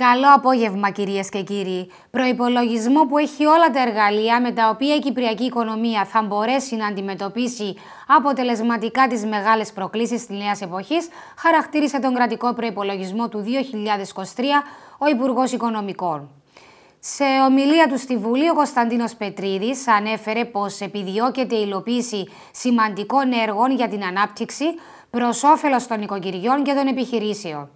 Καλό απόγευμα κυρίες και κύριοι. Προπολογισμό που έχει όλα τα εργαλεία με τα οποία η κυπριακή οικονομία θα μπορέσει να αντιμετωπίσει αποτελεσματικά τις μεγάλες προκλήσεις της νέας εποχής, χαρακτήρισε τον κρατικό προπολογισμό του 2023 ο Υπουργός Οικονομικών. Σε ομιλία του στη Βουλή, ο Κωνσταντίνος Πετρίδης ανέφερε πως επιδιώκεται η υλοποίηση σημαντικών έργων για την ανάπτυξη προς όφελος των οικογενειών και των επιχειρήσεων.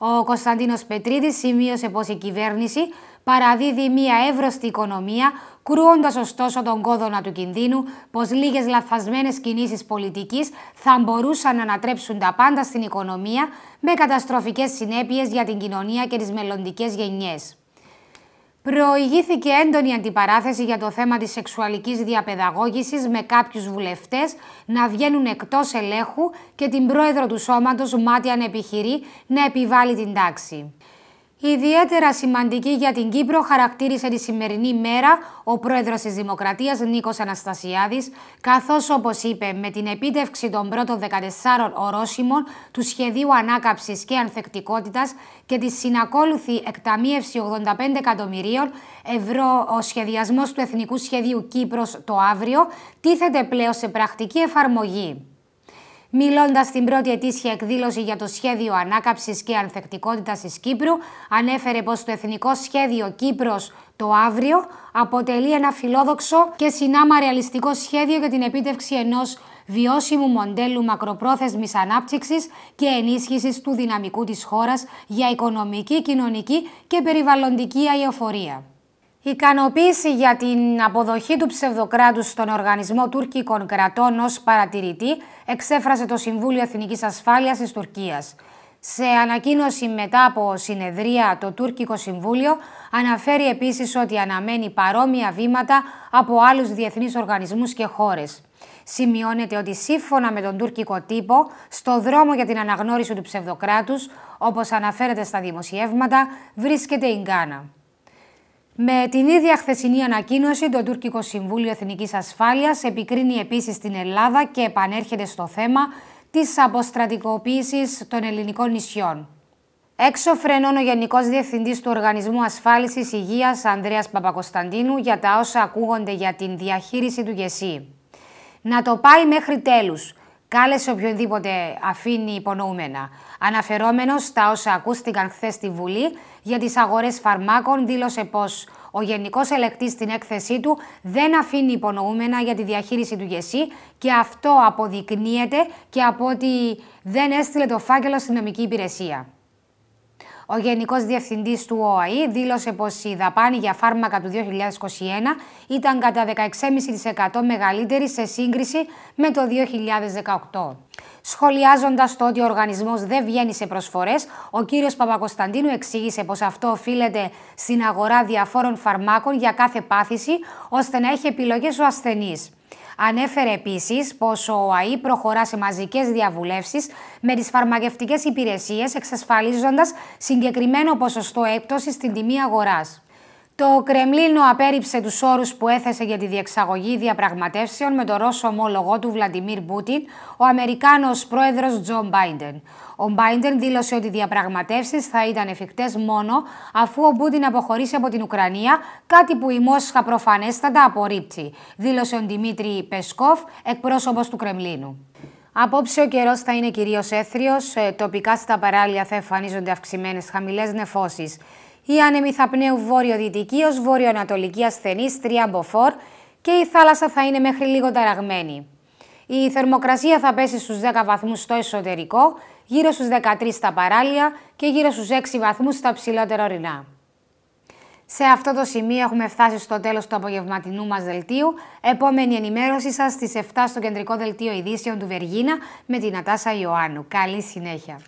Ο Κωνσταντίνος Πετρίδης σημείωσε πως η κυβέρνηση παραδίδει μια εύρωστη οικονομία, κρούοντας ωστόσο τον κόδωνα του κινδύνου πως λίγες λαφασμένες κινήσεις πολιτικής θα μπορούσαν να ανατρέψουν τα πάντα στην οικονομία με καταστροφικές συνέπειες για την κοινωνία και τις μελλοντικές γενιές. Προηγήθηκε έντονη αντιπαράθεση για το θέμα της σεξουαλικής διαπαιδαγώγησης με κάποιους βουλευτές να βγαίνουν εκτός ελέγχου και την πρόεδρο του σώματος Μάτιαν επιχειρεί, να επιβάλλει την τάξη. Ιδιαίτερα σημαντική για την Κύπρο χαρακτήρισε τη σημερινή μέρα ο Πρόεδρος της Δημοκρατίας Νίκος Αναστασιάδης, καθώς όπως είπε, με την επίτευξη των πρώτων 14 ορόσημων του σχεδίου Ανάκαψης και Ανθεκτικότητας και τη συνακόλουθη εκταμείευση 85 εκατομμυρίων ευρώ, ο σχεδιασμός του Εθνικού Σχεδίου Κύπρος το αύριο τίθεται πλέον σε πρακτική εφαρμογή. Μιλώντας στην πρώτη ετήσια εκδήλωση για το σχέδιο ανάκαμψη και ανθεκτικότητας της Κύπρου, ανέφερε πως το εθνικό σχέδιο Κύπρος το αύριο αποτελεί ένα φιλόδοξο και συνάμα ρεαλιστικό σχέδιο για την επίτευξη ενός βιώσιμου μοντέλου μακροπρόθεσμης ανάπτυξης και ενίσχυσης του δυναμικού της χώρας για οικονομική, κοινωνική και περιβαλλοντική αειοφορία. Ικανοποίηση για την αποδοχή του ψευδοκράτους στον Οργανισμό Τουρκικών Κρατών ως παρατηρητή εξέφρασε το Συμβούλιο Εθνικής Ασφάλειας της Τουρκίας. Σε ανακοίνωση μετά από συνεδρία, το Τούρκικο Συμβούλιο αναφέρει επίσης ότι αναμένει παρόμοια βήματα από άλλους διεθνείς οργανισμούς και χώρες. Σημειώνεται ότι σύμφωνα με τον τουρκικό τύπο, στο δρόμο για την αναγνώριση του ψευδοκράτους, όπως αναφέρεται στα δημοσιεύματα, βρίσκεται η Γκάνα. Με την ίδια χθεσινή ανακοίνωση, το Τουρκικό Συμβούλιο Εθνικής Ασφάλειας επικρίνει επίσης την Ελλάδα και επανέρχεται στο θέμα της αποστρατικοποίησης των ελληνικών νησιών. Έξω φρενών ο Γενικός Διευθυντής του Οργανισμού Ασφάλισης Υγείας, Ανδρέας Παπακοσταντίνου, για τα όσα ακούγονται για την διαχείριση του ΓΕΣΥ. Να το πάει μέχρι τέλους. Κάλεσε οποιονδήποτε αφήνει υπονοούμενα. Αναφερόμενος στα όσα ακούστηκαν χθες στη Βουλή για τις αγορές φαρμάκων, δήλωσε πως ο Γενικός Ελεκτής στην έκθεσή του δεν αφήνει υπονοούμενα για τη διαχείριση του ΓΕΣΥ και αυτό αποδεικνύεται και από ότι δεν έστειλε το φάκελο στην νομική υπηρεσία. Ο Γενικός Διευθυντής του ΟΑΗ δήλωσε πως η δαπάνη για φάρμακα του 2021 ήταν κατά 16,5% μεγαλύτερη σε σύγκριση με το 2018. Σχολιάζοντας το ότι ο οργανισμός δεν βγαίνει σε προσφορές, ο κ. Παπακοσταντίνου εξήγησε πως αυτό οφείλεται στην αγορά διαφόρων φαρμάκων για κάθε πάθηση, ώστε να έχει επιλογές ο ασθενής. Ανέφερε επίσης πως ο ΟΑΗ προχωρά σε μαζικές διαβουλεύσεις με τις φαρμακευτικές υπηρεσίες, εξασφαλίζοντας συγκεκριμένο ποσοστό έκπτωσης στην τιμή αγοράς. Το Κρεμλίνο απέρριψε τους όρους που έθεσε για τη διεξαγωγή διαπραγματεύσεων με τον Ρώσο ομόλογο του Βλαντιμίρ Πούτιν, ο Αμερικάνος πρόεδρος Τζον Μπάιντεν. Ο Μπάιντεν δήλωσε ότι οι διαπραγματεύσεις θα ήταν εφικτές μόνο αφού ο Πούτιν αποχωρήσει από την Ουκρανία, κάτι που η Μόσχα προφανέστατα απορρίπτει, δήλωσε ο Δημήτρη Πεσκόφ, εκπρόσωπος του Κρεμλίνου. Απόψε ο καιρός θα είναι κυρίως έθριος. Ε, τοπικά στα παράλια θα εμφανίζονται αυξημένες χαμηλές νεφώσεις. Οι άνεμοι θα πνέουν βόρειο-δυτική ω βόρειο-ανατολική ασθενή 3 μποφόρ και η θάλασσα θα είναι μέχρι λίγο ταραγμένη. Η θερμοκρασία θα πέσει στους 10 βαθμούς στο εσωτερικό, γύρω στους 13 στα παράλια και γύρω στους 6 βαθμούς στα ψηλότερα ορεινά. Σε αυτό το σημείο έχουμε φτάσει στο τέλος του απογευματινού μας δελτίου. Επόμενη ενημέρωση σας στις 7 στο κεντρικό δελτίο ειδήσεων του Βεργίνα με την Ατάσα Ιωάννου. Καλή συνέχεια.